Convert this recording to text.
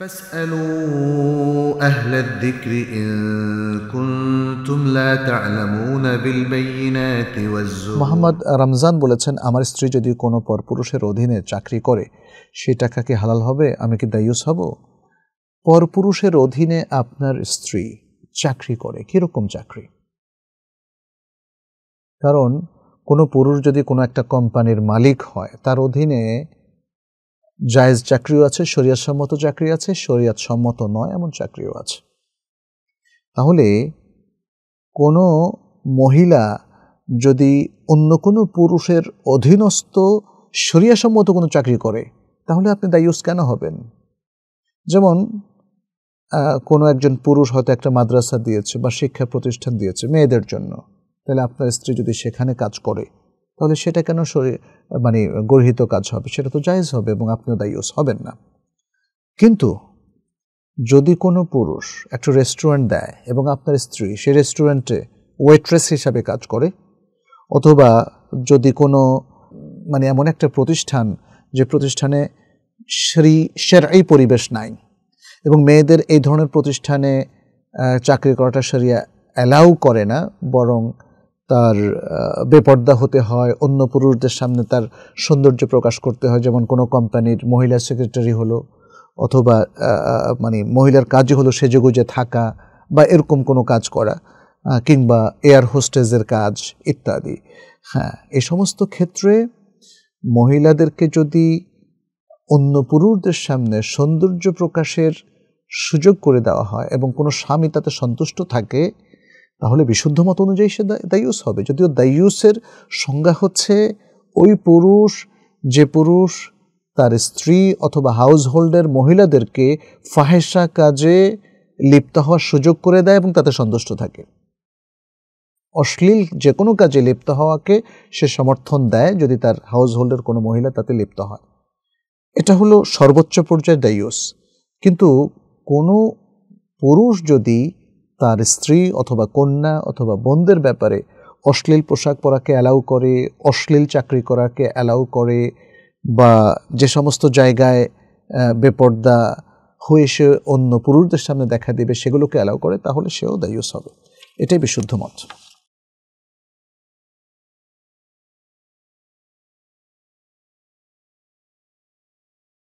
فاسألوا أهل الذكر إن كنتم لا تعلمون بالبينات والزور মোহাম্মদ রমজান বলেছেন আমার স্ত্রী যদি কোনো পরপুরুষের অধীনে চাকরি করে সে টাকা কি হালাল হবে আমি কি দায়ুস হব পরপুরুষের অধীনে আপনার স্ত্রী চাকরি করে কিরকম চাকরি কারণ কোনো পুরুষ যদি কোনো একটা কোম্পানির মালিক হয় তার অধীনে জায়েজ চাকরিও আছে শরিয়াত সম্মত চাকরি আছে শরিয়াত সম্মত নয় এমন চাকরিও আছে তাহলে কোনো মহিলা যদি অন্য কোনো পুরুষের অধীনস্থ সম্মত কোনো চাকরি করে তাহলে আপনি দায়ুস কেন হবেন যেমন কোনো একজন পুরুষ হয়তো একটা মাদ্রাসা দিয়েছে বা শিক্ষা প্রতিষ্ঠান দিয়েছে মেয়েদের জন্য তাহলে আপনার স্ত্রী যদি সেখানে কাজ করে তাহলে সেটা কেন শরীর মানে গর্হিত কাজ হবে সেটা তো জায়েজ হবে এবং আপনিও দায়ুস হবেন না কিন্তু যদি কোনো পুরুষ একটা রেস্টুরেন্ট দেয় এবং আপনার স্ত্রী সেই রেস্টুরেন্টে ওয়েট্রেস হিসাবে কাজ করে অথবা যদি কোনো মানে এমন একটা প্রতিষ্ঠান যে প্রতিষ্ঠানে শ্রী সেরাই পরিবেশ নাই এবং মেয়েদের এই ধরনের প্রতিষ্ঠানে চাকরি করাটা সেরিয়া অ্যালাউ করে না বরং তার বেপর্দা হতে হয় অন্য পুরুষদের সামনে তার সৌন্দর্য প্রকাশ করতে হয় যেমন কোনো কোম্পানির মহিলা সেক্রেটারি হলো অথবা মানে মহিলার কাজই হলো সেজেগুজে থাকা বা এরকম কোনো কাজ করা কিংবা এয়ার হোস্টেজের কাজ ইত্যাদি হ্যাঁ এ সমস্ত ক্ষেত্রে মহিলাদেরকে যদি অন্য পুরুষদের সামনে সৌন্দর্য প্রকাশের সুযোগ করে দেওয়া হয় এবং কোনো স্বামী তাতে সন্তুষ্ট থাকে তাহলে বিশুদ্ধ মত অনুযায়ী সে দায়ুস হবে যদিও দায়ুসের সংজ্ঞা হচ্ছে ওই পুরুষ যে পুরুষ তার স্ত্রী অথবা হাউস হোল্ডের মহিলাদেরকে ফাহেসা কাজে লিপ্ত হওয়ার সুযোগ করে দেয় এবং তাতে সন্তুষ্ট থাকে অশ্লীল যে কোনো কাজে লিপ্ত হওয়াকে সে সমর্থন দেয় যদি তার হাউস হোল্ডের কোনো মহিলা তাতে লিপ্ত হয় এটা হলো সর্বোচ্চ পর্যায়ের ডাইওস কিন্তু কোনো পুরুষ যদি তার স্ত্রী অথবা কন্যা অথবা বোনদের ব্যাপারে অশ্লীল পোশাক পরাকে অ্যালাউ করে অশ্লীল চাকরি করাকে অ্যালাউ করে বা যে সমস্ত জায়গায় বেপর্দা হয়ে সে অন্য পুরুষদের সামনে দেখা দেবে সেগুলোকে অ্যালাউ করে তাহলে সেও দায়ুস হবে এটাই বিশুদ্ধ মত